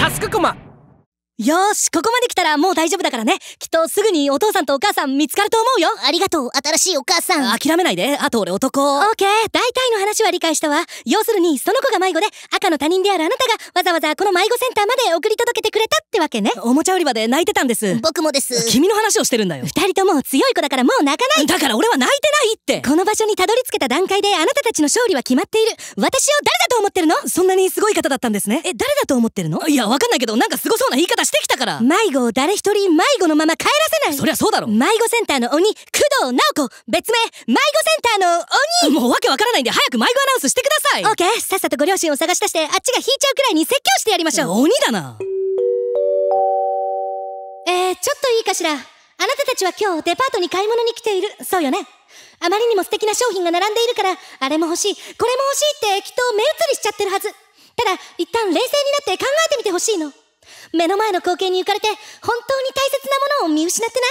タスクコマよし、ここまで来たらもう大丈夫だからね。きっとすぐにお父さんとお母さん見つかると思うよ。ありがとう、新しいお母さん。諦めないで。あと俺男。オッケー。大体の話は理解したわ。要するに、その子が迷子で、赤の他人であるあなたがわざわざこの迷子センターまで送り届けてくれたってわけね。おもちゃ売り場で泣いてたんです。僕もです。君の話をしてるんだよ。二人とも強い子だからもう泣かない。だから俺は泣いてないってこの場所にたどり着けた段階であなたたちの勝利は決まっている私を誰だと思ってるのそんなにすごい方だったんですねえ誰だと思ってるのいやわかんないけどなんかすごそうな言い方してきたから迷子を誰一人迷子のまま帰らせないそりゃそうだろ迷子センターの鬼工藤直子別名迷子センターの鬼もうわけわからないんで早く迷子アナウンスしてくださいオッケーさっさとご両親を探し出してあっちが引いちゃうくらいに説教してやりましょう鬼だなえー、ちょっといいかしらあなたたちは今日デパートに買い物に来ている。そうよね。あまりにも素敵な商品が並んでいるから、あれも欲しい、これも欲しいってきっと目移りしちゃってるはず。ただ、一旦冷静になって考えてみて欲しいの。目の前の光景に浮かれて、本当に大切なものを見失ってな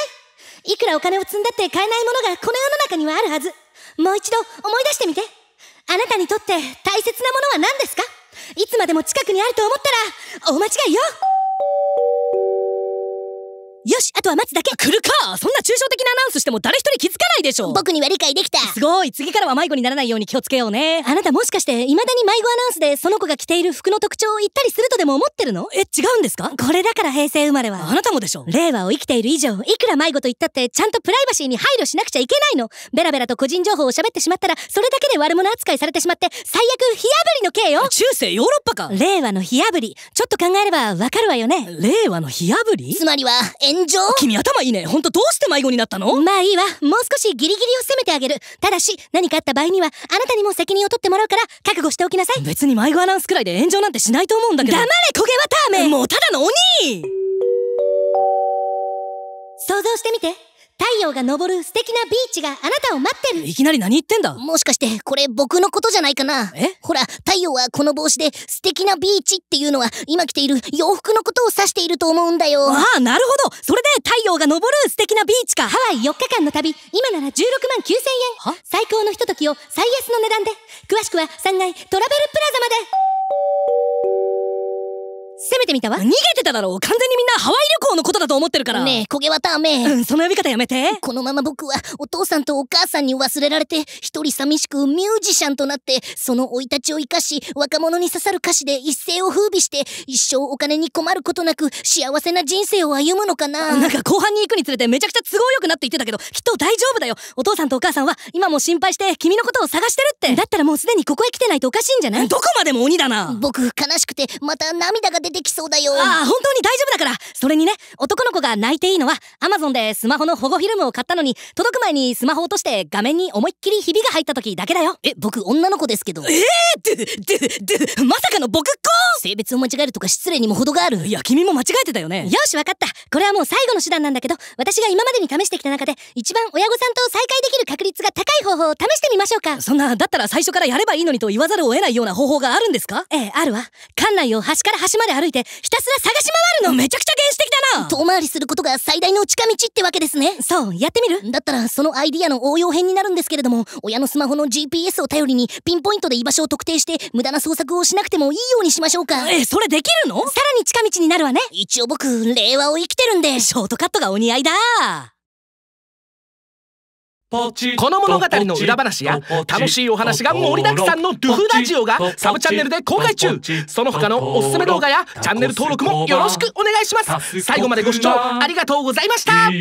いいくらお金を積んだって買えないものがこの世の中にはあるはず。もう一度思い出してみて。あなたにとって大切なものは何ですかいつまでも近くにあると思ったら、大間違いよよしあとは待つだけ来るかそんな抽象的なアナウンスしても誰一人気づかないでしょ僕には理解できたすごい次からは迷子にならないように気をつけようねあなたもしかして未だに迷子アナウンスでその子が着ている服の特徴を言ったりするとでも思ってるのえ違うんですかこれだから平成生まれはあなたもでしょ令和を生きている以上いくら迷子と言ったってちゃんとプライバシーに配慮しなくちゃいけないのベラベラと個人情報を喋ってしまったらそれだけで悪者扱いされてしまって最悪火炙りの刑よ中世ヨーロッパか令和の火炙りちょっと考えればわかるわよね令和の火炙りつまりは炎君頭いいねほんとどうして迷子になったのまあいいわもう少しギリギリを攻めてあげるただし何かあった場合にはあなたにも責任を取ってもらうから覚悟しておきなさい別に迷子アナウンスくらいで炎上なんてしないと思うんだけど黙れ焦げターメンもうただの鬼想像してみて太陽が昇る素敵なビーチがあなたを待ってるいきなり何言ってんだもしかしてこれ僕のことじゃないかなえほら太陽はこの帽子で素敵なビーチっていうのは今着ている洋服のことを指していると思うんだよああなるほどそれで太陽が昇る素敵なビーチかハワイ4日間の旅今なら16万9000円最高のひとときを最安の値段で詳しくは3階トラベルプラザまでてみたわ逃げてただろう完全にみんなハワイ旅行のことだと思ってるからねえ焦げはたメ。うんその呼び方やめてこのまま僕はお父さんとお母さんに忘れられて一人寂しくミュージシャンとなってその生い立ちを生かし若者に刺さる歌詞で一世を風靡して一生お金に困ることなく幸せな人生を歩むのかななんか後半に行くにつれてめちゃくちゃ都合よくなって言ってたけどきっと大丈夫だよお父さんとお母さんは今も心配して君のことを探してるってだったらもうすでにここへ来てないとおかしいんじゃないどこまでも鬼だな僕悲しくてまた涙が出てきそうそうだよああ本当に大丈夫だからそれにね男の子が泣いていいのはアマゾンでスマホの保護フィルムを買ったのに届く前にスマホ落として画面に思いっきりひびが入った時だけだよえ僕女の子ですけどええー、まさかの僕っ性別を間違えるとか失礼にも程があるいや君も間違えてたよねよし分かったこれはもう最後の手段なんだけど私が今までに試してきた中で一番親御さんと再会できる確率が高い方法を試してみましょうかそんなだったら最初からやればいいのにと言わざるを得ないような方法があるんですかええあるわ館内を端から端まで歩いてひたすら探し回るのめちゃくちゃ原始的だな遠回りすることが最大の近道ってわけですねそうやってみるだったらそのアイディアの応用編になるんですけれども親のスマホの GPS を頼りにピンポイントで居場所を特定して無駄な捜索をしなくてもいいようにしましょうかえそれできるのさらに近道になるわね一応僕令和を生きてるんでショートカットがお似合いだこの物語の裏話や楽しいお話が盛りだくさんのドゥフラジオがサブチャンネルで公開中その他のおすすめ動画やチャンネル登録もよろしくお願いします最後までご視聴ありがとうございました